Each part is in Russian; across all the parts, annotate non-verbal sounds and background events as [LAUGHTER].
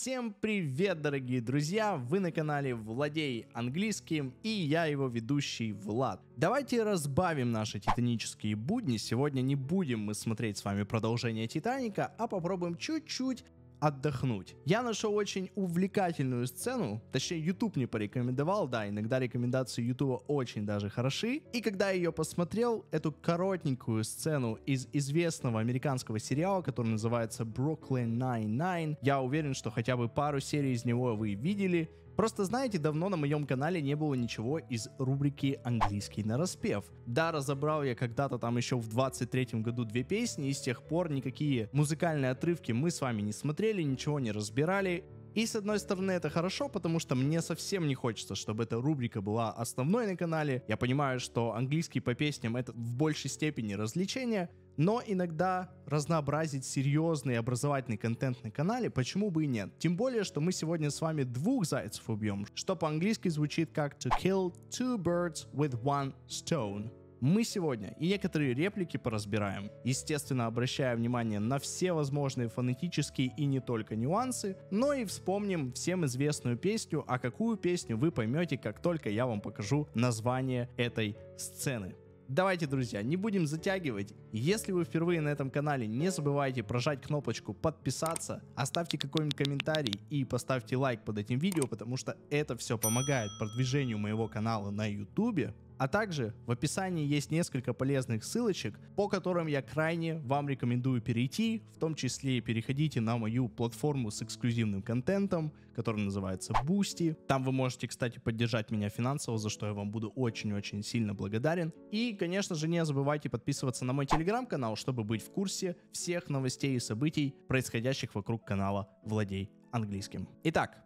Всем привет, дорогие друзья! Вы на канале Владей Английским и я его ведущий Влад. Давайте разбавим наши титанические будни. Сегодня не будем мы смотреть с вами продолжение Титаника, а попробуем чуть-чуть отдохнуть. Я нашел очень увлекательную сцену, точнее YouTube не порекомендовал, да, иногда рекомендации YouTube очень даже хороши. И когда я ее посмотрел, эту коротенькую сцену из известного американского сериала, который называется Brooklyn Nine-Nine, я уверен, что хотя бы пару серий из него вы видели, Просто знаете, давно на моем канале не было ничего из рубрики «Английский на распев». Да, разобрал я когда-то там еще в 23 году две песни, и с тех пор никакие музыкальные отрывки мы с вами не смотрели, ничего не разбирали. И с одной стороны это хорошо, потому что мне совсем не хочется, чтобы эта рубрика была основной на канале. Я понимаю, что английский по песням это в большей степени развлечение, но иногда разнообразить серьезный образовательный контент на канале почему бы и нет. Тем более, что мы сегодня с вами двух зайцев убьем, что по-английски звучит как to kill two birds with one stone. Мы сегодня и некоторые реплики поразбираем, естественно обращая внимание на все возможные фонетические и не только нюансы, но и вспомним всем известную песню, а какую песню вы поймете, как только я вам покажу название этой сцены. Давайте, друзья, не будем затягивать. Если вы впервые на этом канале, не забывайте прожать кнопочку подписаться, оставьте какой-нибудь комментарий и поставьте лайк под этим видео, потому что это все помогает продвижению моего канала на YouTube. А также в описании есть несколько полезных ссылочек, по которым я крайне вам рекомендую перейти, в том числе переходите на мою платформу с эксклюзивным контентом, который называется Boosty. Там вы можете, кстати, поддержать меня финансово, за что я вам буду очень-очень сильно благодарен. И, конечно же, не забывайте подписываться на мой телеграм-канал, чтобы быть в курсе всех новостей и событий, происходящих вокруг канала «Владей английским». Итак,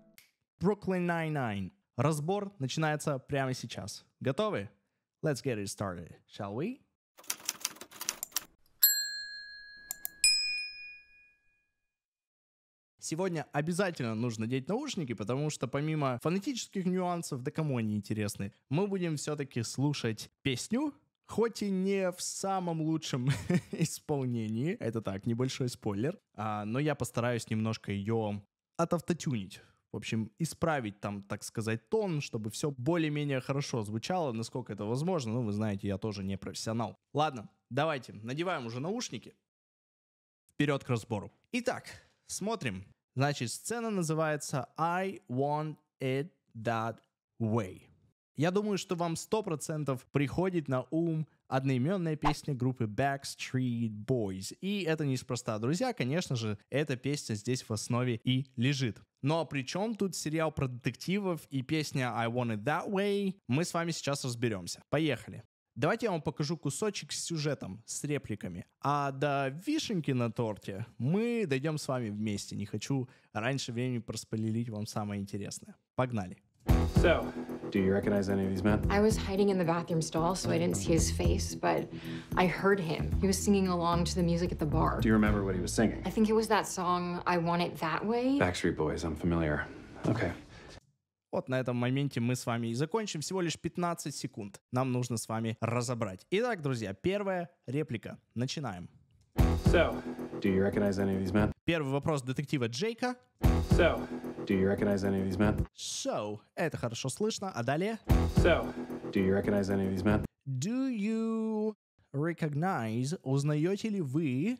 Brooklyn Nine-Nine. Разбор начинается прямо сейчас. Готовы? Let's get it started, shall we? Сегодня обязательно нужно надеть наушники, потому что помимо фонетических нюансов, да кому они интересны, мы будем все-таки слушать песню, хоть и не в самом лучшем [LAUGHS] исполнении, это так, небольшой спойлер, а, но я постараюсь немножко ее отавтотюнить в общем, исправить там, так сказать, тон, чтобы все более-менее хорошо звучало, насколько это возможно. Ну, вы знаете, я тоже не профессионал. Ладно, давайте, надеваем уже наушники. Вперед к разбору. Итак, смотрим. Значит, сцена называется «I want it that way». Я думаю, что вам 100% приходит на ум одноименная песня группы Backstreet Boys. И это неспроста, друзья, конечно же, эта песня здесь в основе и лежит. Но при чем тут сериал про детективов и песня I Want It That Way, мы с вами сейчас разберемся. Поехали. Давайте я вам покажу кусочек с сюжетом, с репликами. А до вишенки на торте мы дойдем с вами вместе. Не хочу раньше времени проспалилить вам самое интересное. Погнали. So, do you recognize any of these men? I was hiding in the bathroom stall, so I didn't see his face, but I heard him. He was singing along to the music at the bar. Do you remember what he was singing? I think it was that song, I Want It That Way. Backstreet Boys, I'm familiar. Okay. Вот на этом моменте мы с вами и закончим. Всего лишь 15 секунд нам нужно с вами разобрать. Итак, друзья, первая реплика. Начинаем. So, do you recognize any of these men? Первый вопрос детектива Джейка. So, do you recognize any of these men? So, это хорошо слышно, а далее? So, do you recognize any of these men? Do you recognize, узнаете ли вы?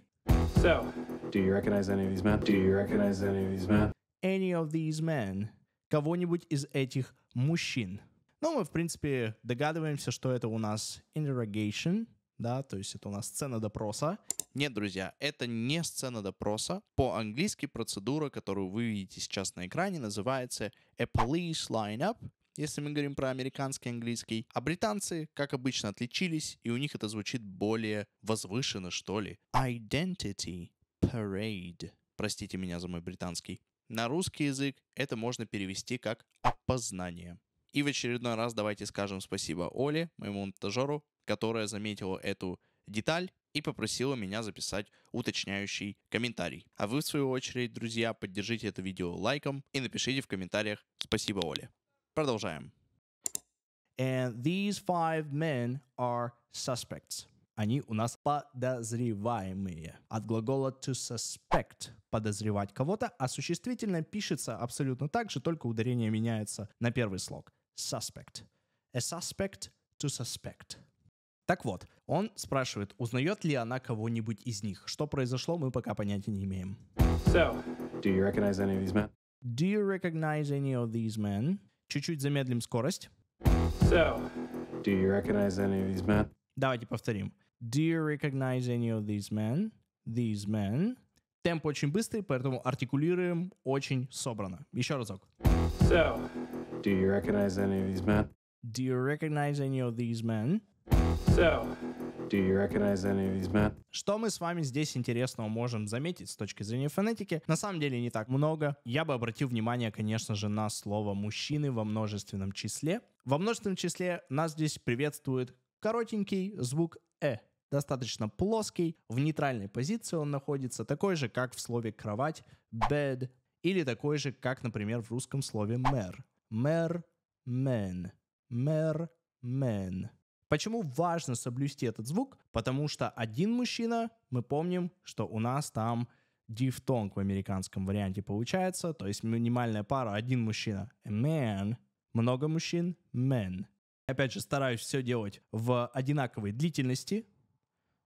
So, do you recognize any of these men? Do you recognize any of these men? Any of these men. Кого-нибудь из этих мужчин. Ну, мы, в принципе, догадываемся, что это у нас interrogation, да, то есть это у нас сцена допроса. Нет, друзья, это не сцена допроса. По-английски процедура, которую вы видите сейчас на экране, называется «a police lineup», если мы говорим про американский английский. А британцы, как обычно, отличились, и у них это звучит более возвышенно, что ли. Identity parade. Простите меня за мой британский. На русский язык это можно перевести как «опознание». И в очередной раз давайте скажем спасибо Оле, моему монтажеру, которая заметила эту деталь и попросила меня записать уточняющий комментарий. А вы, в свою очередь, друзья, поддержите это видео лайком и напишите в комментариях «Спасибо, Оле». Продолжаем. And these five men are suspects. Они у нас подозреваемые. От глагола to suspect – подозревать кого-то, а существительное пишется абсолютно так же, только ударение меняется на первый слог. Suspect. A suspect to suspect. Так вот, он спрашивает, узнает ли она кого-нибудь из них. Что произошло, мы пока понятия не имеем. So, do you recognize any of these men? Do you recognize any of these men? Чуть-чуть замедлим скорость. So, do you recognize any of these men? Давайте повторим. Do you recognize any of these men? These men. Темп очень быстрый, поэтому артикулируем очень собрано. Еще разок. So, do you recognize any of these men? Do you recognize any of these men? So, do you recognize any of these men? Что мы с вами здесь интересного можем заметить с точки зрения фонетики? На самом деле не так много. Я бы обратил внимание, конечно же, на слово «мужчины» во множественном числе. Во множественном числе нас здесь приветствует коротенький звук «э», достаточно плоский, в нейтральной позиции он находится, такой же, как в слове «кровать» «bed», или такой же, как, например, в русском слове «мэр». «Мэр», «мен», «мэр», «мен». Почему важно соблюсти этот звук? Потому что один мужчина, мы помним, что у нас там дифтонг в американском варианте получается, то есть минимальная пара один мужчина a man, много мужчин men. Опять же, стараюсь все делать в одинаковой длительности.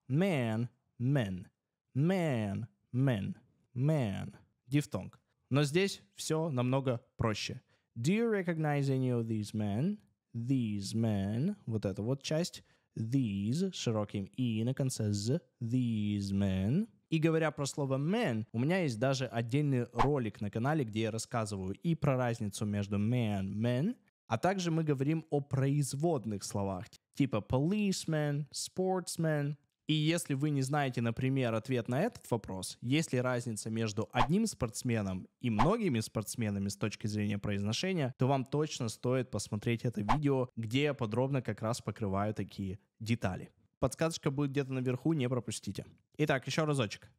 Man, men, man, men, man, дифтонг. Но здесь все намного проще. Do you recognize any of these men? these men, вот эта вот часть, these, широким и на конце z, these men. И говоря про слово men, у меня есть даже отдельный ролик на канале, где я рассказываю и про разницу между man, men, а также мы говорим о производных словах, типа policeman, sportsman, и если вы не знаете, например, ответ на этот вопрос, есть ли разница между одним спортсменом и многими спортсменами с точки зрения произношения, то вам точно стоит посмотреть это видео, где я подробно как раз покрываю такие детали. Подсказочка будет где-то наверху, не пропустите. Итак, еще разочек.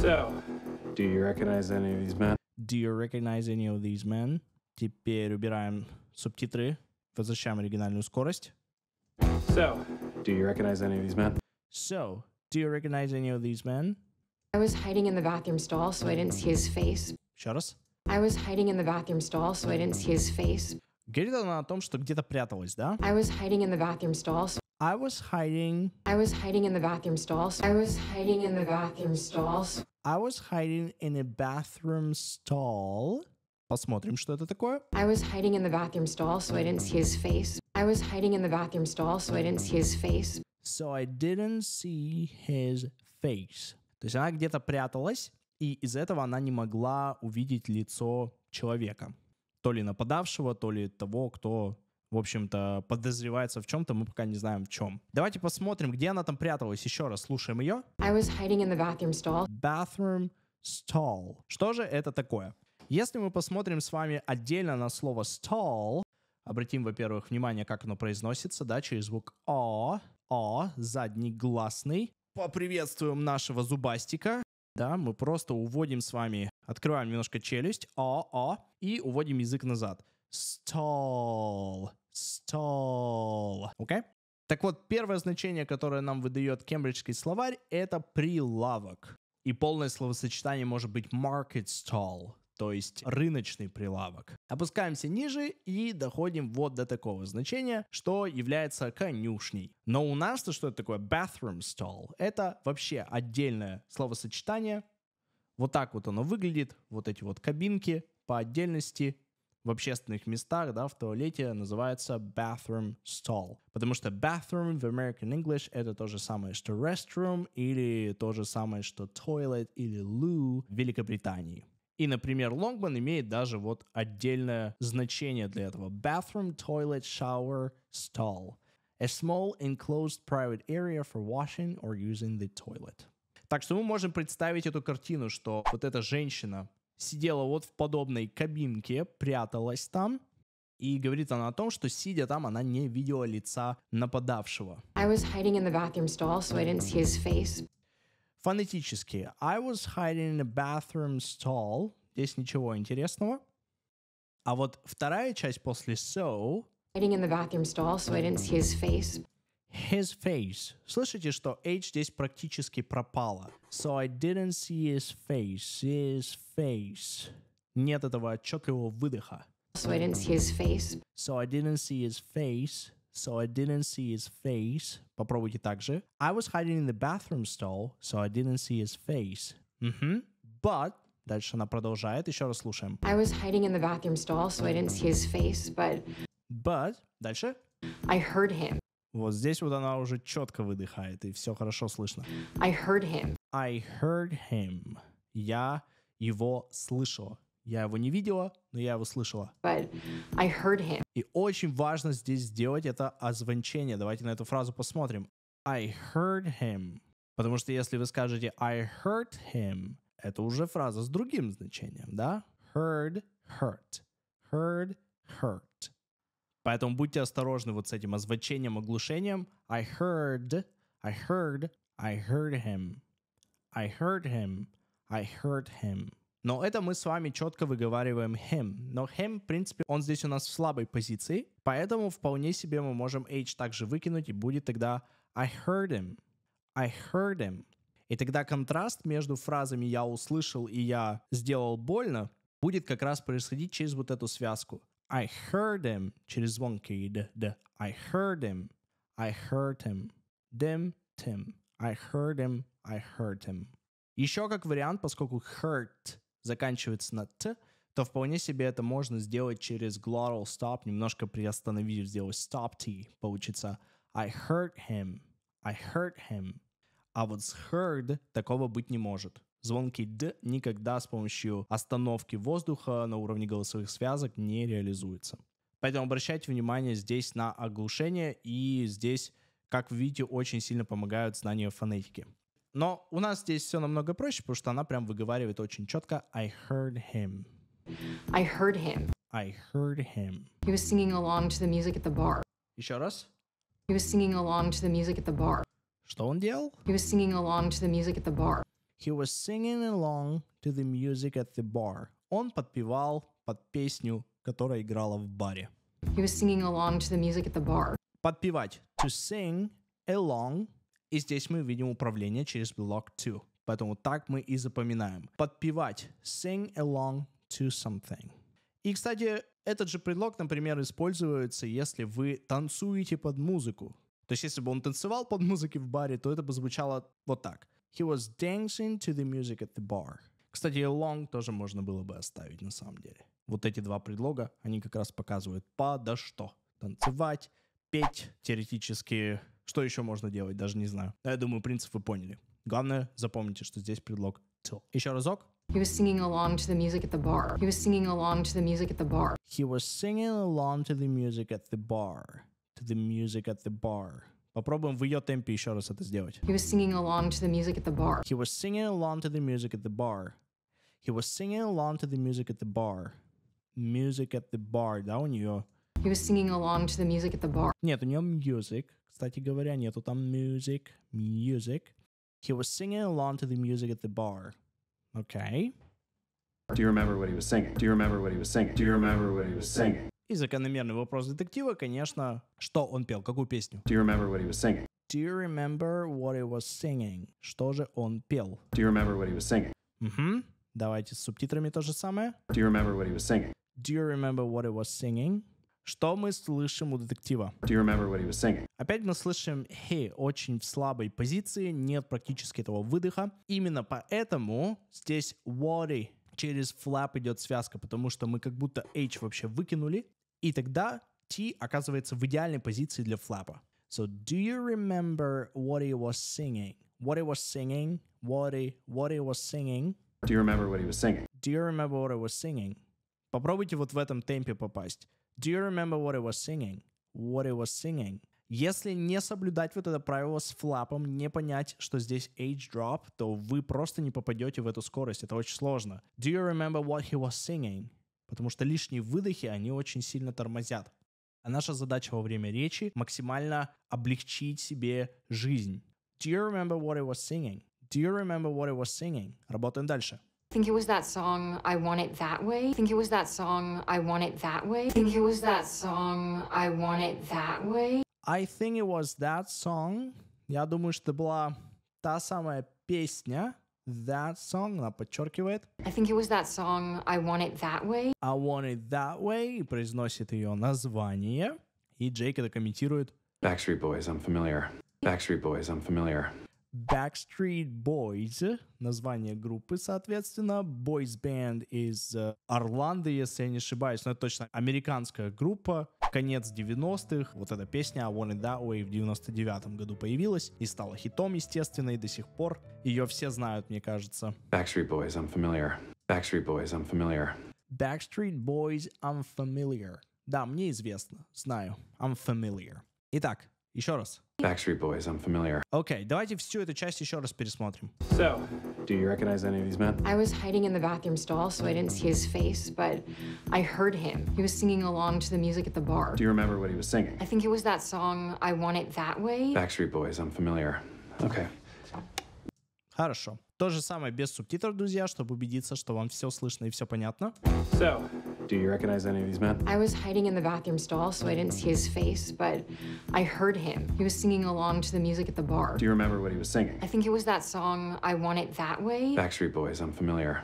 So, do you recognize any of these men? Do you recognize any of these men? Теперь убираем субтитры, возвращаем оригинальную скорость. So, do you recognize any of these men? So, do you recognize any of these men? I was hiding in the bathroom stall, so I didn't see his face. Еще раз. I was hiding in the bathroom stall, so I didn't see his face. Говорит она о том, что где-то пряталась, да? I was hiding in the bathroom stall. So I was hiding. I was hiding in the bathroom stall. So I was hiding in the bathroom stall. So I was hiding in a bathroom stall. Посмотрим, что это такое. I was hiding in the bathroom stall, so I didn't see his face. I was hiding in the bathroom stall, so I didn't see his face. So I didn't see his face. То есть она где-то пряталась, и из этого она не могла увидеть лицо человека. То ли нападавшего, то ли того, кто, в общем-то, подозревается в чем-то, мы пока не знаем в чем. Давайте посмотрим, где она там пряталась. Еще раз слушаем ее. I was hiding in the bathroom stall. Bathroom stall. Что же это такое? Если мы посмотрим с вами отдельно на слово stall, обратим, во-первых, внимание, как оно произносится, да, через звук «о», о, а, задний гласный. Поприветствуем нашего зубастика. Да, мы просто уводим с вами, открываем немножко челюсть. О, а, о, а, и уводим язык назад. Стол, стол. Окей? Okay? Так вот, первое значение, которое нам выдает кембриджский словарь, это прилавок. И полное словосочетание может быть market stall, то есть рыночный прилавок. Опускаемся ниже и доходим вот до такого значения, что является конюшней. Но у нас-то что это такое? Bathroom stall. Это вообще отдельное словосочетание. Вот так вот оно выглядит. Вот эти вот кабинки по отдельности в общественных местах, да, в туалете называется bathroom stall. Потому что bathroom в American English это то же самое, что restroom или то же самое, что toilet или loo в Великобритании. И, например, Longman имеет даже вот отдельное значение для этого. Bathroom, toilet, shower, stall. A small enclosed private area for washing or using the toilet. Так что мы можем представить эту картину, что вот эта женщина сидела вот в подобной кабинке, пряталась там, и говорит она о том, что сидя там, она не видела лица нападавшего. I was hiding in the bathroom stall, so I didn't see his face. Фонетически. I was hiding in a bathroom stall. Здесь ничего интересного. А вот вторая часть после so... Hiding in the bathroom stall, so I didn't see his face. His face. Слышите, что H здесь практически пропала. So I didn't see his face. His face. Нет этого отчетливого выдоха. So I didn't see his face. So I didn't see his face. so I didn't see his face. Попробуйте также. I was hiding in the bathroom stall, so I didn't see his face. Mm-hmm. But Дальше она продолжает, еще раз слушаем. I was hiding in the bathroom stall, so I didn't see his face, but... But, дальше. I heard him. Вот здесь вот она уже четко выдыхает, и все хорошо слышно. I heard him. I heard him. Я его слышал. Я его не видела, но я его слышала. И очень важно здесь сделать это озвончение. Давайте на эту фразу посмотрим. I heard him. Потому что если вы скажете I heard him, это уже фраза с другим значением, да? Heard, hurt. Heard, hurt. Поэтому будьте осторожны вот с этим озвучением, оглушением. I heard, I heard, I heard him. I heard him, I heard him. Но это мы с вами четко выговариваем him. Но him, в принципе, он здесь у нас в слабой позиции, поэтому вполне себе мы можем h также выкинуть, и будет тогда I heard him. I heard him. И тогда контраст между фразами «я услышал» и «я сделал больно» будет как раз происходить через вот эту связку. I heard him через звонкий d, д. I heard him. I heard him. Dim, Tim. I heard him. I heard him. Еще как вариант, поскольку hurt заканчивается на «т», то вполне себе это можно сделать через glottal stop, немножко приостановив, сделать stop t, получится I hurt him, I hurt him. А вот с heard такого быть не может. Звонкий «д» никогда с помощью остановки воздуха на уровне голосовых связок не реализуется. Поэтому обращайте внимание здесь на оглушение, и здесь, как видите, очень сильно помогают знания фонетики. Но у нас здесь все намного проще, потому что она прям выговаривает очень четко I heard him. I heard him. I heard him. He was singing along to the music at the bar. Еще раз. He was singing along to the music at the bar. Что он делал? He was singing along to the music at the bar. He was singing along to the music at the bar. Он подпевал под песню, которая играла в баре. He was singing along to the music at the bar. Подпевать. To sing along и здесь мы видим управление через block to. Поэтому так мы и запоминаем. Подпевать. Sing along to something. И, кстати, этот же предлог, например, используется, если вы танцуете под музыку. То есть, если бы он танцевал под музыки в баре, то это бы звучало вот так. He was dancing to the music at the bar. Кстати, along тоже можно было бы оставить на самом деле. Вот эти два предлога, они как раз показывают подо что. Танцевать, петь, теоретически что еще можно делать, даже не знаю. Я думаю, принцип вы поняли. Главное, запомните, что здесь предлог to. Еще разок. He was singing along to the music at the bar. He was singing along to the music at the bar. He was singing along to the music at the bar. To the music at the bar. Попробуем в ее темпе еще раз это сделать. He was singing along to the music at the bar. He was singing along to the music at the bar. He was singing along to the music at the bar. Music at the bar, да, у нее He was singing along to the music at the bar. Нет, у него music. Кстати говоря, нету там music, music. He was singing along to the music at the bar. Okay. Do you remember what he was singing? Do you remember what he was singing? Do you remember what he was singing? И закономерный вопрос детектива, конечно, что он пел, какую песню? Do you remember what he was singing? Do you remember what he was singing? Что же он пел? Do you remember what he was singing? Угу. Давайте с субтитрами то же самое. Do you remember what he was singing? Do you remember what he was singing? Что мы слышим у детектива? Опять мы слышим «хе» hey, очень в слабой позиции, нет практически этого выдоха. Именно поэтому здесь «worry» через flap идет связка, потому что мы как будто H вообще выкинули, и тогда T оказывается в идеальной позиции для флапа. So, do you remember what he was singing? What he was singing? What he, what he was singing? Do you remember what he was singing? Do you remember what he was singing? Попробуйте вот в этом темпе попасть. Do you remember what it was singing? What it was singing? Если не соблюдать вот это правило с флапом, не понять, что здесь age drop, то вы просто не попадете в эту скорость. Это очень сложно. Do you remember what he was singing? Потому что лишние выдохи, они очень сильно тормозят. А наша задача во время речи максимально облегчить себе жизнь. Do you remember what he was singing? Do you remember what he was singing? Работаем дальше. I think it was that song, I Want It That Way. I think it was that song, I Want It That Way. I think it was that song, I Want It That Way. I think it was that song. Я думаю, что была та самая песня. That song, она подчеркивает. I think it was that song, I Want It That Way. I Want It That Way, и произносит ее название. И Джейк это комментирует. Backstreet Boys, I'm familiar. Backstreet Boys, I'm familiar. Backstreet Boys, название группы, соответственно. Boys Band из э, Орландо, если я не ошибаюсь, но это точно американская группа. Конец 90-х, вот эта песня I Want It That Way в 99-м году появилась и стала хитом, естественно, и до сих пор ее все знают, мне кажется. Backstreet Boys, I'm familiar. Backstreet Boys, I'm familiar. Backstreet Boys, I'm familiar. Да, мне известно, знаю. I'm familiar. Итак, еще раз. Backstreet Boys, I'm familiar. Окей, okay, давайте всю эту часть еще раз пересмотрим. So, do you recognize any of these men? I was hiding in the bathroom stall, so I didn't see his face, but I heard him. He was singing along to the music at the bar. Do you remember what he was singing? I think it was that song, I Want It That Way. Backstreet Boys, I'm familiar. Okay. Хорошо. То же самое без субтитров, друзья, чтобы убедиться, что вам все слышно и все понятно. So, Do you recognize any of these men? I was hiding in the bathroom stall, so I didn't see his face, but I heard him. He was singing along to the music at the bar. Do you remember what he was singing? I think it was that song, I Want It That Way. Backstreet Boys, I'm familiar.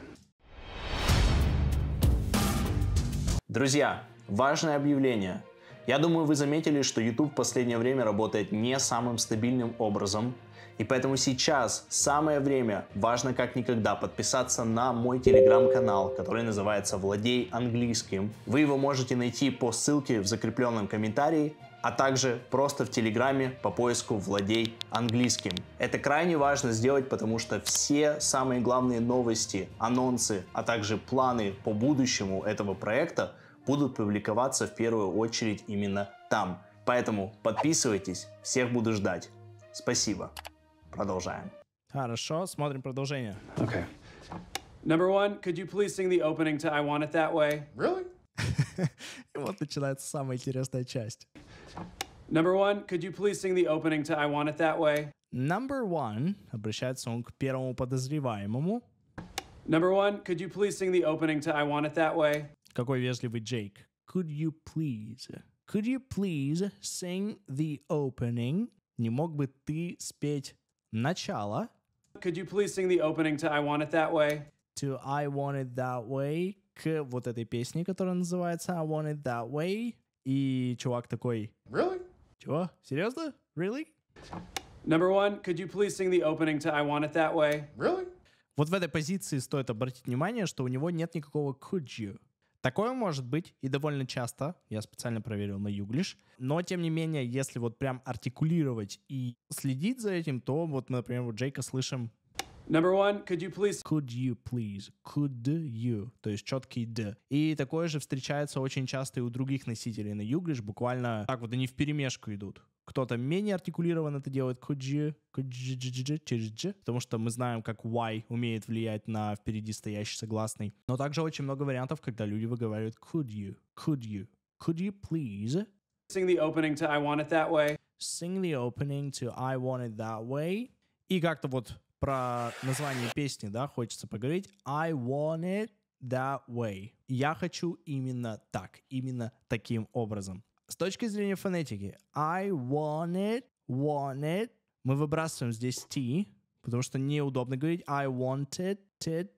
Друзья, важное объявление. Я думаю, вы заметили, что YouTube в последнее время работает не самым стабильным образом, и поэтому сейчас самое время, важно как никогда, подписаться на мой телеграм-канал, который называется «Владей английским». Вы его можете найти по ссылке в закрепленном комментарии, а также просто в Телеграме по поиску «Владей английским». Это крайне важно сделать, потому что все самые главные новости, анонсы, а также планы по будущему этого проекта будут публиковаться в первую очередь именно там. Поэтому подписывайтесь, всех буду ждать. Спасибо. Продолжаем. Хорошо, смотрим продолжение. Okay. Number one, could you please sing the opening to I Want It That Way? Really? И [LAUGHS] вот начинается самая интересная часть. Number one, could you please sing the opening to I Want It That Way? Number one, обращается он к первому подозреваемому. Number one, could you please sing the opening to I Want It That Way? Какой вежливый Джейк. Could you please? Could you please sing the opening? Не мог бы ты спеть начало. Could you please sing the opening to I Want It That Way? To I Want It That Way, к вот этой песне, которая называется I Want It That Way. И чувак такой... Really? Чего? Серьезно? Really? Number one, could you please sing the opening to I Want It That Way? Really? Вот в этой позиции стоит обратить внимание, что у него нет никакого could you. Такое может быть и довольно часто, я специально проверил на Юглиш, но тем не менее, если вот прям артикулировать и следить за этим, то вот мы, например, у Джейка слышим Number one, could you please? Could you please? Could you? То есть четкий «д». И такое же встречается очень часто и у других носителей на Юглиш, буквально так вот они в вперемешку идут. Кто-то менее артикулированно это делает потому что мы знаем, как Y умеет влиять на впереди стоящий согласный. Но также очень много вариантов, когда люди выговаривают could you, could you, could you please Sing the opening to I want it that way. Sing the opening to I want it that way. И как-то вот про название песни, да, хочется поговорить. I want it that way. Я хочу именно так, именно таким образом. С точки зрения фонетики, I want it, want it. Мы выбрасываем здесь T, потому что неудобно говорить I want it, it,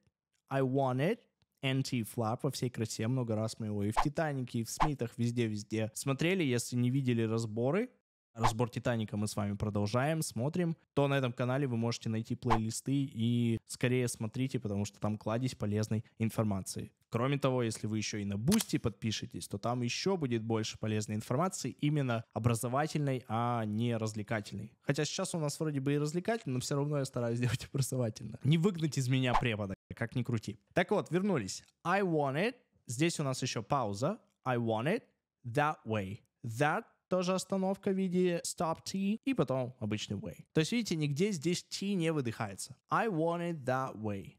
I want it. NT Flap во всей красе, много раз мы его и в Титанике, и в Смитах, везде-везде смотрели. Если не видели разборы, разбор Титаника мы с вами продолжаем, смотрим, то на этом канале вы можете найти плейлисты и скорее смотрите, потому что там кладезь полезной информации. Кроме того, если вы еще и на Бусти подпишетесь, то там еще будет больше полезной информации, именно образовательной, а не развлекательной. Хотя сейчас у нас вроде бы и развлекательный, но все равно я стараюсь [LAUGHS] делать образовательно. Не выгнать из меня препода, как ни крути. Так вот, вернулись. I want it. Здесь у нас еще пауза. I want it that way. That тоже остановка в виде stop T и потом обычный way. То есть, видите, нигде здесь T не выдыхается. I want it that way.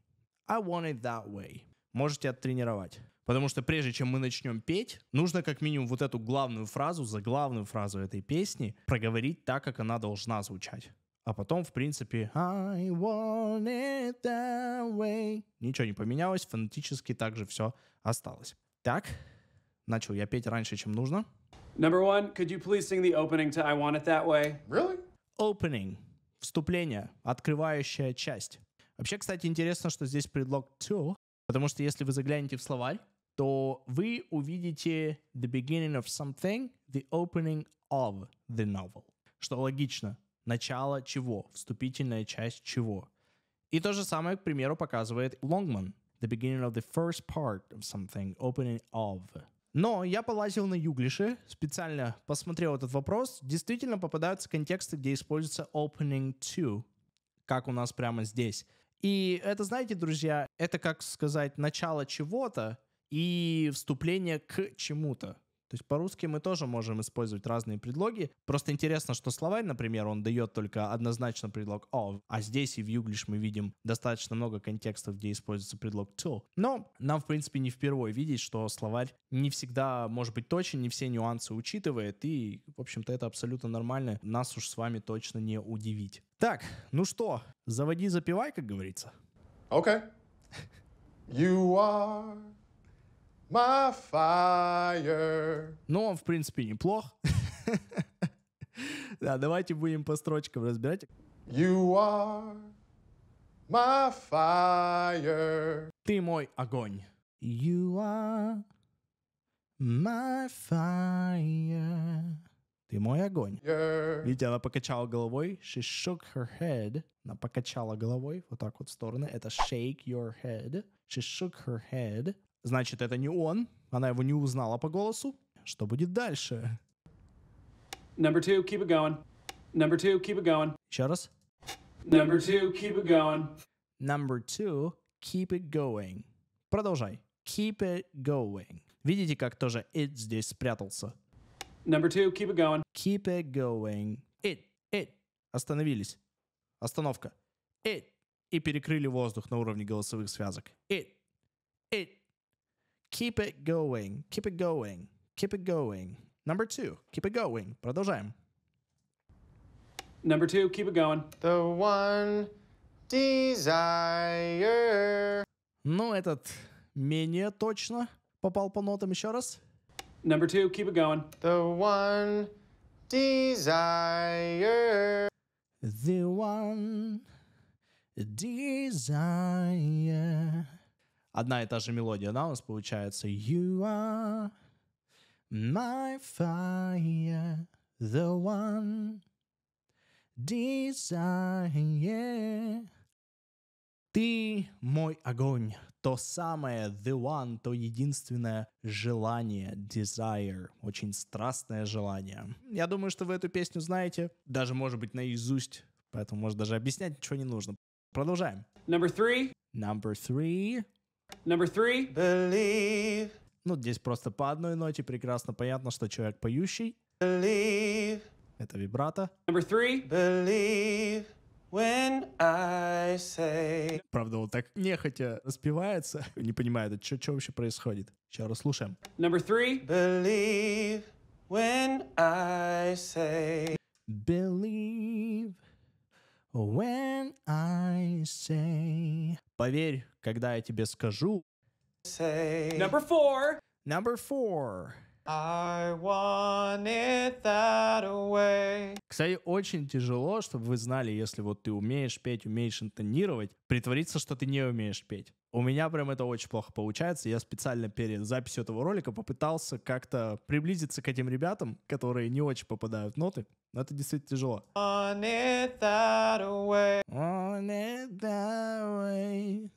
I want it that way можете оттренировать. Потому что прежде чем мы начнем петь, нужно как минимум вот эту главную фразу, за главную фразу этой песни проговорить так, как она должна звучать. А потом, в принципе, I want it that way. Ничего не поменялось, фонетически также все осталось. Так, начал я петь раньше, чем нужно. Number one, could you please sing the opening to I Want It That Way? Really? Opening. Вступление. Открывающая часть. Вообще, кстати, интересно, что здесь предлог to Потому что если вы заглянете в словарь, то вы увидите the beginning of something, the opening of the novel. Что логично. Начало чего, вступительная часть чего. И то же самое, к примеру, показывает Longman. The beginning of the first part of something, opening of. Но я полазил на юглише, специально посмотрел этот вопрос. Действительно попадаются контексты, где используется opening to, как у нас прямо здесь. И это, знаете, друзья, это, как сказать, начало чего-то и вступление к чему-то. То есть по-русски мы тоже можем использовать разные предлоги. Просто интересно, что словарь, например, он дает только однозначно предлог of, а здесь и в Юглиш мы видим достаточно много контекстов, где используется предлог to. Но нам, в принципе, не впервые видеть, что словарь не всегда может быть точен, не все нюансы учитывает, и, в общем-то, это абсолютно нормально. Нас уж с вами точно не удивить. Так, ну что, заводи, запивай, как говорится. Okay. You are my fire. Ну, он, в принципе, неплох. [LAUGHS] да, давайте будем по строчкам разбирать. You are my fire. Ты мой огонь. You are my fire. Ты мой огонь. Yeah. Видите, она покачала головой. She shook her head. Она покачала головой вот так вот в стороны. Это shake your head. She shook her head. Значит, это не он. Она его не узнала по голосу. Что будет дальше? Number two, keep it going. Number two, keep it going. Еще раз. Number two, keep it going. Number two, keep it going. Продолжай. Keep it going. Видите, как тоже it здесь спрятался? Number two, keep it going. Keep it going. It, it. Остановились. Остановка. It. И перекрыли воздух на уровне голосовых связок. It, it. Keep it going. Keep it going. Keep it going. Number two, keep it going. Продолжаем. Number two, keep it going. The one desire. Ну, этот менее точно попал по нотам еще раз. Number two, keep it going. The one desire. The one desire. Одна и та же мелодия, да, у нас получается. You are my fire, the one desire. Ты мой огонь. то самое the one, то единственное желание, desire, очень страстное желание. Я думаю, что вы эту песню знаете, даже, может быть, наизусть, поэтому, может, даже объяснять ничего не нужно. Продолжаем. Number three. Number three. Number three. Believe. Ну, здесь просто по одной ноте прекрасно понятно, что человек поющий. Believe. Это вибрато. Number three. Believe. When I say... Правда, вот так нехотя распевается. [LAUGHS] Не понимает, что, что вообще происходит. Сейчас расслушаем. Number three. Believe when I say... Believe when I say... Поверь, когда я тебе скажу... Say... Number four. Number four. I want it that way. Кстати, очень тяжело, чтобы вы знали, если вот ты умеешь петь, умеешь интонировать, притвориться, что ты не умеешь петь. У меня прям это очень плохо получается. Я специально перед записью этого ролика попытался как-то приблизиться к этим ребятам, которые не очень попадают в ноты. Но это действительно тяжело.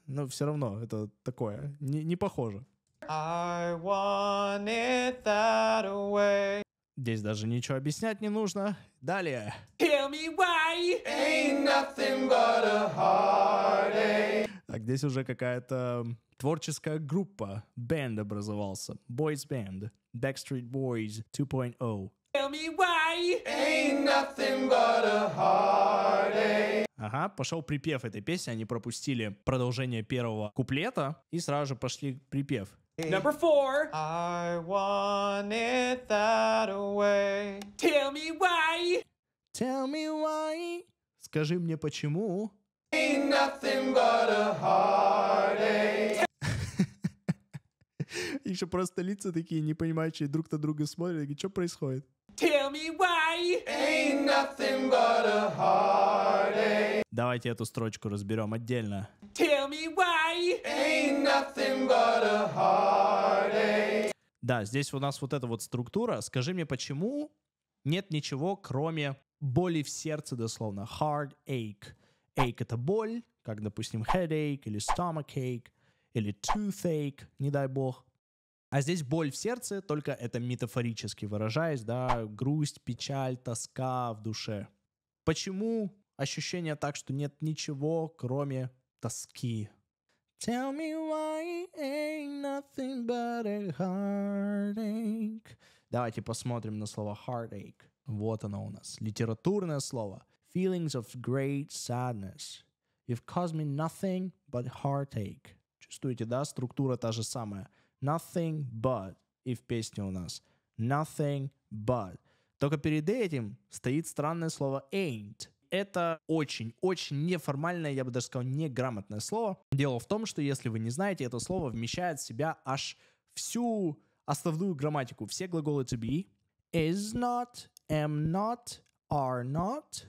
Но все равно это такое, не, не похоже. I want it that way. Здесь даже ничего объяснять не нужно. Далее. Tell me why. Ain't nothing but a Так, здесь уже какая-то творческая группа. Бенд образовался. Boys Band. Backstreet Boys 2.0. Tell me why. Ain't nothing but a heartache. Ага, пошел припев этой песни, они пропустили продолжение первого куплета и сразу же пошли припев. Eight. Number four. I want it that way. Tell me why. Tell me why. Скажи мне почему. Ain't nothing but a heartache. Еще просто лица такие непонимающие друг на друга смотрят, и что происходит? Tell me why. Ain't nothing but a heartache. Давайте эту строчку разберем отдельно. Tell me why. Да, здесь у нас вот эта вот структура. Скажи мне, почему нет ничего, кроме боли в сердце, дословно. Hard ache. Ache — это боль, как, допустим, headache или stomachache или toothache, не дай бог. А здесь боль в сердце, только это метафорически выражаясь, да, грусть, печаль, тоска в душе. Почему ощущение так, что нет ничего, кроме тоски, Tell me why ain't nothing but a heartache. Давайте посмотрим на слово heartache. Вот оно у нас. Литературное слово. Feelings of great sadness. You've caused me nothing but heartache. Чувствуете, да? Структура та же самая. Nothing but. И в песне у нас. Nothing but. Только перед этим стоит странное слово ain't это очень-очень неформальное, я бы даже сказал, неграмотное слово. Дело в том, что если вы не знаете, это слово вмещает в себя аж всю основную грамматику, все глаголы to be, is not, am not, are not,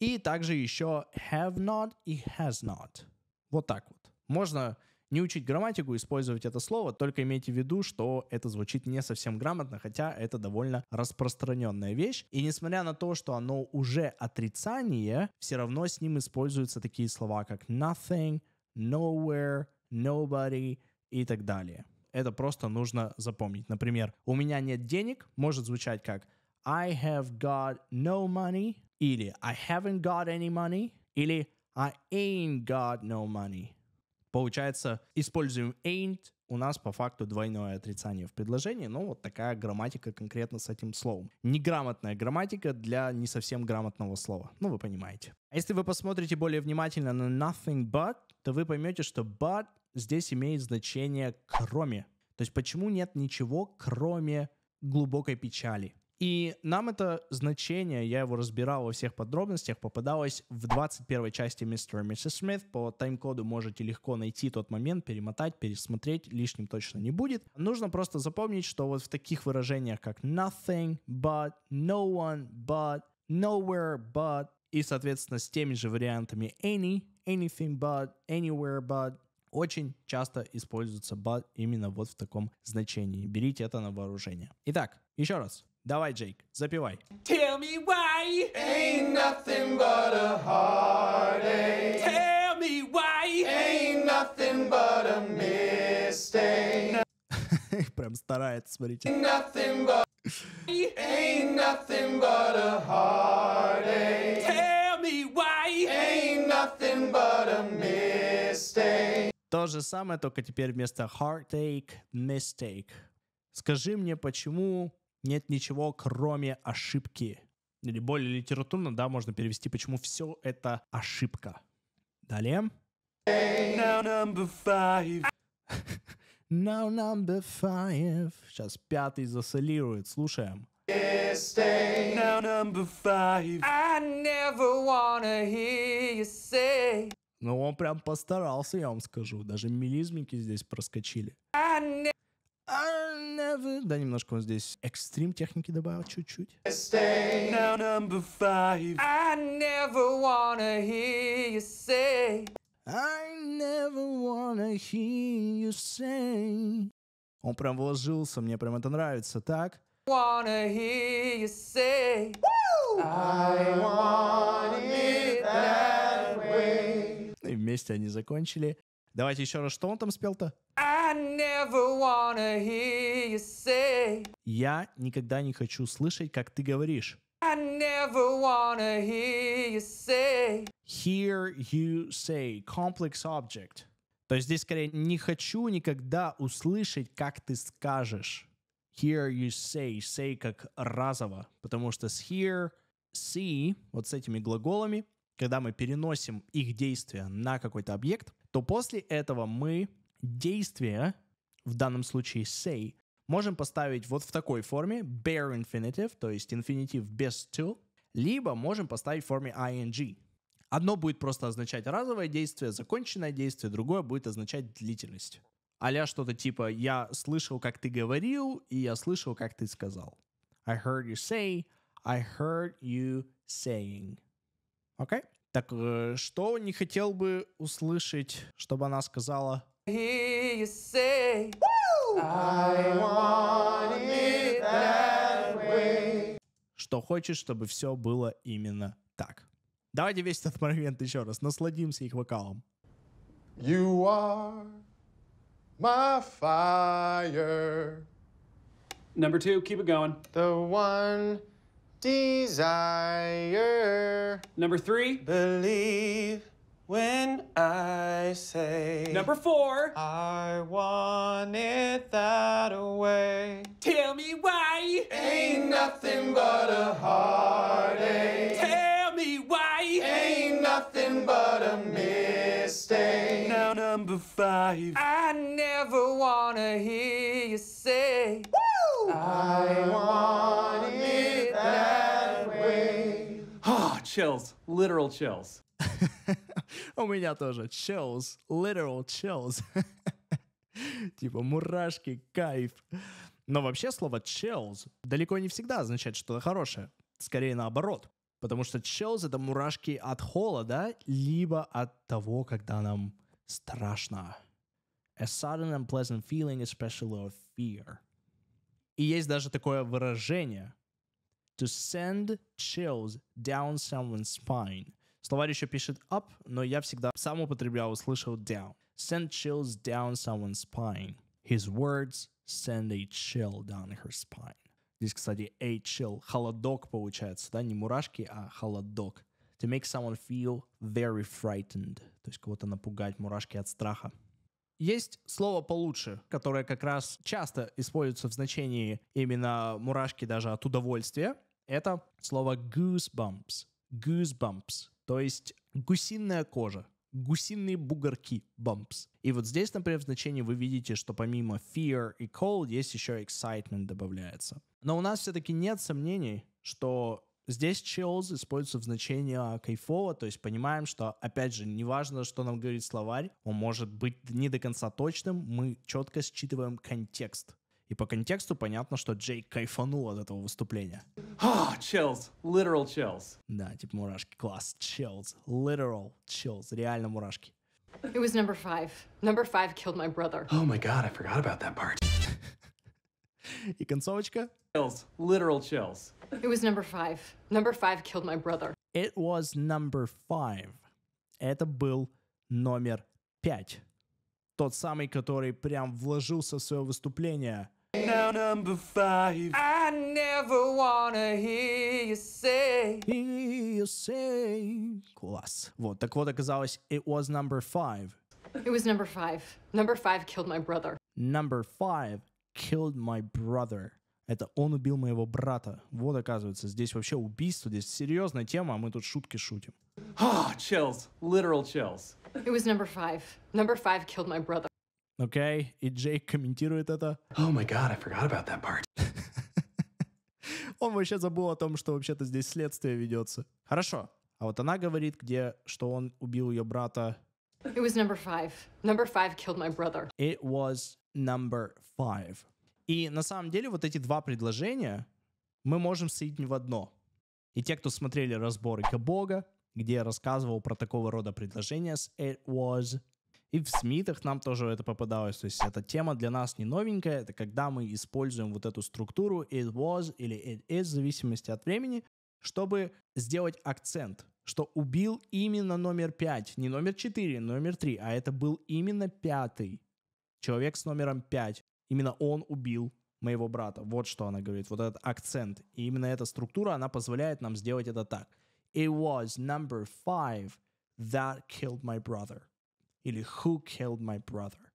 и также еще have not и has not. Вот так вот. Можно не учить грамматику, использовать это слово, только имейте в виду, что это звучит не совсем грамотно, хотя это довольно распространенная вещь. И несмотря на то, что оно уже отрицание, все равно с ним используются такие слова, как nothing, nowhere, nobody и так далее. Это просто нужно запомнить. Например, у меня нет денег может звучать как I have got no money или I haven't got any money или I ain't got no money. Получается, используем ain't, у нас по факту двойное отрицание в предложении, но вот такая грамматика конкретно с этим словом. Неграмотная грамматика для не совсем грамотного слова. Ну, вы понимаете. А если вы посмотрите более внимательно на nothing but, то вы поймете, что but здесь имеет значение кроме. То есть почему нет ничего, кроме глубокой печали? И нам это значение, я его разбирал во всех подробностях, попадалось в 21 части Mr. и Mrs. Smith. По тайм-коду можете легко найти тот момент, перемотать, пересмотреть, лишним точно не будет. Нужно просто запомнить, что вот в таких выражениях, как nothing, but, no one, but, nowhere, but, и, соответственно, с теми же вариантами any, anything but, anywhere but, очень часто используется but именно вот в таком значении. Берите это на вооружение. Итак, еще раз. Давай, Джейк, запивай. Tell me why ain't nothing but a heartache. Tell me why ain't nothing but a mistake. Прям старается, смотрите. Nothing but ain't nothing but a heartache. Tell me why ain't nothing but a mistake. То же самое, только теперь вместо heartache mistake. Скажи мне, почему нет ничего, кроме ошибки. Или более литературно, да, можно перевести, почему все это ошибка. Далее. Now number five. [LAUGHS] Now number five. Сейчас пятый засолирует, слушаем. Now number five. I never wanna hear you say. Ну, он прям постарался, я вам скажу. Даже мелизмики здесь проскочили. I да, немножко он здесь экстрим техники добавил чуть-чуть. Он прям вложился, мне прям это нравится, так? Wanna hear you say, Woo! I want it that way. И вместе они закончили. Давайте еще раз, что он там спел-то? Я никогда не хочу слышать, как ты говоришь. I never wanna hear you say. Hear you say. Complex object. То есть здесь скорее не хочу никогда услышать, как ты скажешь. Hear you say. Say как разово. Потому что с hear, see, вот с этими глаголами, когда мы переносим их действие на какой-то объект, то после этого мы действие, в данном случае say, можем поставить вот в такой форме bare infinitive, то есть инфинитив без to, либо можем поставить в форме ing. Одно будет просто означать разовое действие, законченное действие, другое будет означать длительность. Аля что-то типа «я слышал, как ты говорил, и я слышал, как ты сказал». I heard you say, I heard you saying. Okay? Так э, что не хотел бы услышать, чтобы она сказала? что хочет, чтобы все было именно так. Давайте весь этот момент еще раз насладимся их вокалом. You are my fire. Number two, keep it going. The one Desire. Number three. Believe when I say. Number four. I want it that way. Tell me why. Ain't nothing but a heartache. Tell me why. Ain't nothing but a mistake. Now number five. I never wanna hear you say. Woo! I want it. chills, literal chills. [LAUGHS] У меня тоже chills, literal chills. [LAUGHS] Типа мурашки, кайф. Но вообще слово chills далеко не всегда означает что-то хорошее. Скорее наоборот. Потому что chills — это мурашки от холода, либо от того, когда нам страшно. A sudden unpleasant feeling, especially of fear. И есть даже такое выражение — To send chills down someone's spine. Словарь еще пишет up, но я всегда сам употреблял и слышал down. Send chills down someone's spine. His words send a chill down her spine. Здесь, кстати, a chill, холодок получается, да, не мурашки, а холодок. To make someone feel very frightened. То есть кого-то напугать, мурашки от страха. Есть слово получше, которое как раз часто используется в значении именно мурашки даже от удовольствия. Это слово goosebumps. Goosebumps. То есть гусиная кожа. Гусиные бугорки. Bumps. И вот здесь, например, в значении вы видите, что помимо fear и cold есть еще excitement добавляется. Но у нас все-таки нет сомнений, что Здесь chills используется в значении а, кайфово, то есть понимаем, что, опять же, неважно, что нам говорит словарь, он может быть не до конца точным, мы четко считываем контекст и по контексту понятно, что Джейк кайфанул от этого выступления. А, chills, literal chills. Да, типа мурашки, класс, chills, literal chills, реально мурашки. It was number five. Number five killed my brother. Oh my god, I forgot about that part. И концовочка? Chills, literal chills. It was number five. Number five killed my brother. It was number five. Это был номер пять. Тот самый, который прям вложился в свое выступление – Now number five. I never wanna hear you say. Hear you say. Класс. Вот, так вот оказалось, it was number five. It was number five. Number five killed my brother. Number five killed my brother. Это он убил моего брата. Вот, оказывается, здесь вообще убийство, здесь серьезная тема, а мы тут шутки шутим. Ah, [GASPS] chills. Literal chills. It was number five. Number five killed my brother. Окей, okay? и Джейк комментирует это. Oh my god, I forgot about that part. [LAUGHS] Он вообще забыл о том, что вообще-то здесь следствие ведется. Хорошо. А вот она говорит, где, что он убил ее брата. It was number five. Number five killed my brother. It was number five. И на самом деле вот эти два предложения мы можем соединить в одно. И те, кто смотрели разборы Бога, где я рассказывал про такого рода предложения с it was и в СМИтах нам тоже это попадалось. То есть эта тема для нас не новенькая. Это когда мы используем вот эту структуру it was или it is в зависимости от времени, чтобы сделать акцент, что убил именно номер пять, не номер четыре, номер три, а это был именно пятый. Человек с номером пять, Именно он убил моего брата. Вот что она говорит, вот этот акцент. И именно эта структура, она позволяет нам сделать это так. It was number five that killed my brother или Who Killed My Brother.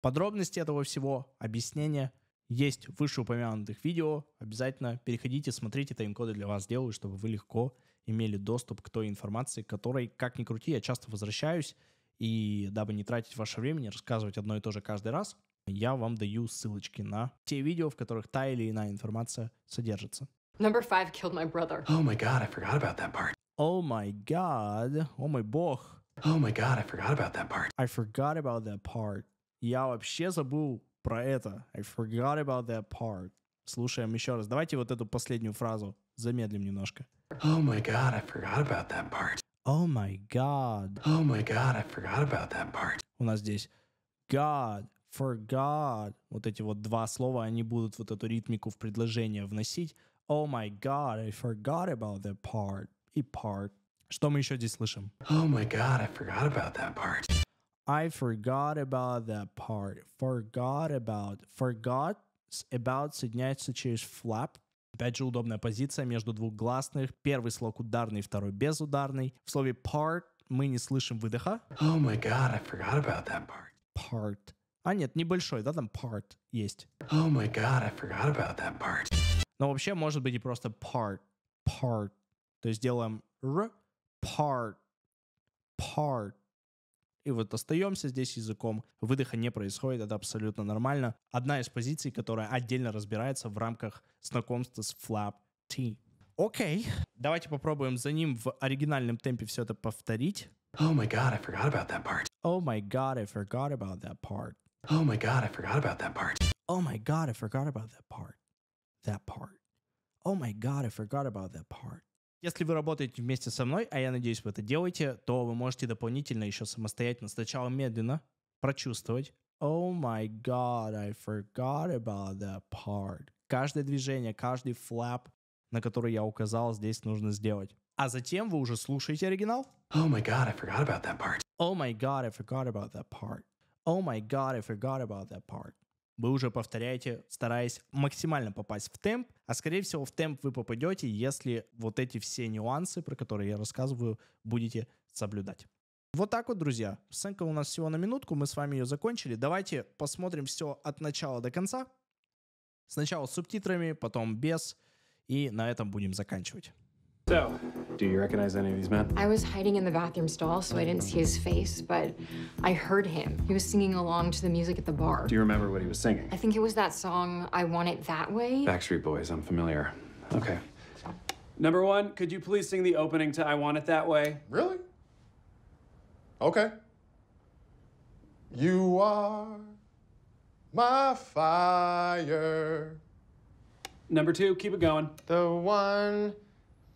Подробности этого всего, объяснения есть в вышеупомянутых видео. Обязательно переходите, смотрите, тайм-коды для вас делаю, чтобы вы легко имели доступ к той информации, к которой, как ни крути, я часто возвращаюсь. И дабы не тратить ваше время, рассказывать одно и то же каждый раз, я вам даю ссылочки на те видео, в которых та или иная информация содержится. Number five killed my brother. Oh my god, I forgot about that part. Oh my god, о мой бог, Oh my god, I forgot about that part. I forgot about that part. Я вообще забыл про это. I forgot about that part. Слушаем еще раз. Давайте вот эту последнюю фразу замедлим немножко. Oh my god, I forgot about that part. Oh my god. Oh my god, I forgot about that part. У нас здесь god, forgot. Вот эти вот два слова, они будут вот эту ритмику в предложение вносить. Oh my god, I forgot about that part. И part. Что мы еще здесь слышим? Oh my god, I forgot about that part. I forgot about that part. Forgot about. Forgot about соединяется через flap. Опять же, удобная позиция между двух гласных. Первый слог ударный, второй безударный. В слове part мы не слышим выдоха. Oh my god, I forgot about that part. Part. А нет, небольшой, да, там part есть. Oh my god, I forgot about that part. Но вообще может быть и просто part. Part. То есть делаем r, part, part. И вот остаемся здесь языком. Выдоха не происходит, это абсолютно нормально. Одна из позиций, которая отдельно разбирается в рамках знакомства с flap T. Окей, okay. давайте попробуем за ним в оригинальном темпе все это повторить. Oh my god, I forgot about that part. Oh my god, I forgot about that part. Oh my god, I forgot about that part. Oh my god, I forgot about that part. That part. Oh my god, I forgot about that part. Если вы работаете вместе со мной, а я надеюсь, вы это делаете, то вы можете дополнительно еще самостоятельно сначала медленно прочувствовать. Oh my god, I forgot about that part. Каждое движение, каждый флап, на который я указал, здесь нужно сделать. А затем вы уже слушаете оригинал. Oh my god, I forgot about that part. Oh my god, I forgot about that part. Oh my god, I forgot about that part вы уже повторяете, стараясь максимально попасть в темп, а скорее всего в темп вы попадете, если вот эти все нюансы, про которые я рассказываю, будете соблюдать. Вот так вот, друзья. Сценка у нас всего на минутку, мы с вами ее закончили. Давайте посмотрим все от начала до конца. Сначала с субтитрами, потом без, и на этом будем заканчивать. So, Do you recognize any of these men? I was hiding in the bathroom stall, so I didn't see his face, but I heard him. He was singing along to the music at the bar. Do you remember what he was singing? I think it was that song, I Want It That Way. Backstreet Boys, I'm familiar. Okay. Number one, could you please sing the opening to I Want It That Way? Really? Okay. You are my fire. Number two, keep it going. The one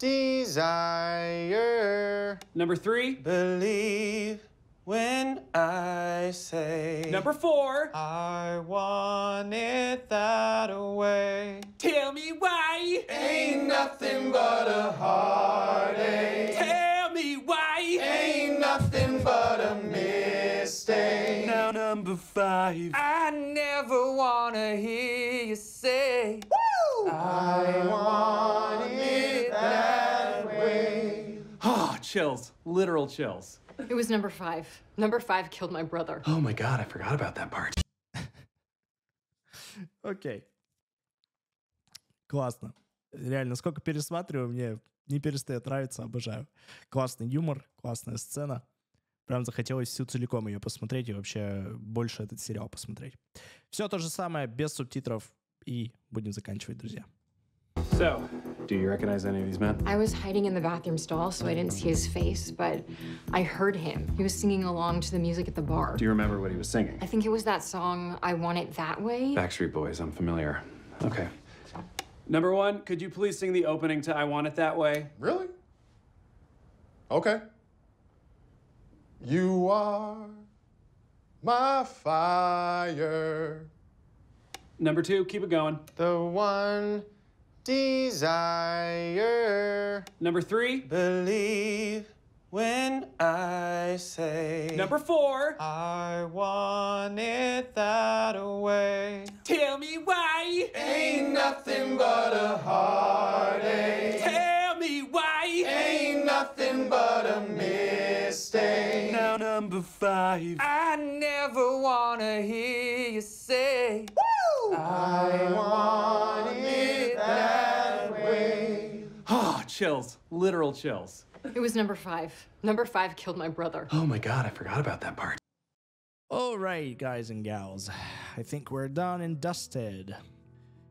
desire. Number three. Believe when I say. Number four. I want it that way. Tell me why. Ain't nothing but a heartache. Tell me why. Ain't nothing but a mistake. Now number five. I never wanna hear you say. Woo! I want it. chills, literal chills. It was number five. Number five killed my brother. Oh my god, I forgot about that part. [LAUGHS] Окей. Классно. Реально, сколько пересматриваю, мне не перестает нравиться, обожаю. Классный юмор, классная сцена. Прям захотелось всю целиком ее посмотреть и вообще больше этот сериал посмотреть. Все то же самое, без субтитров, и будем заканчивать, друзья. So, Do you recognize any of these men? I was hiding in the bathroom stall, so I didn't see his face, but I heard him. He was singing along to the music at the bar. Do you remember what he was singing? I think it was that song, I Want It That Way. Backstreet Boys, I'm familiar. Okay. Number one, could you please sing the opening to I Want It That Way? Really? Okay. You are my fire. Number two, keep it going. The one desire. Number three. Believe when I say. Number four. I want it that way. Tell me why. Ain't nothing but a heartache. Tell me why. Ain't nothing but a mistake. Now number five. I never wanna hear you say. Chills, literal chills. It was number five. Number five killed my brother. Oh my god, I forgot about that part. All right, guys and gals, I think we're done and dusted.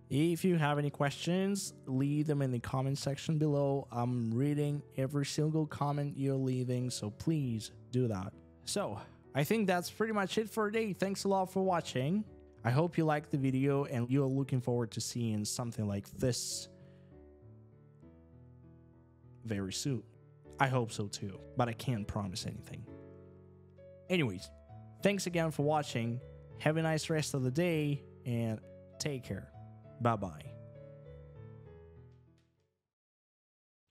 If you have any questions, leave them in the comment section below. I'm reading every single comment you're leaving, so please do that. So, I think that's pretty much it for today. Thanks a lot for watching. I hope you liked the video and you're looking forward to seeing something like this very soon. I hope so too, but I can't promise anything. Anyways, thanks again for watching. Have a nice rest of the day and take care. Bye bye.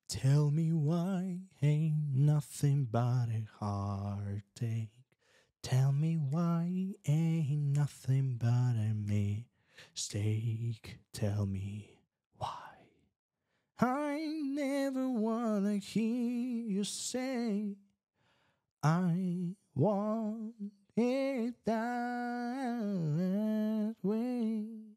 Tell me why ain't nothing but a heartache. Tell me why ain't nothing but a mistake. Tell me why. I never wanna hear you say I want it that way.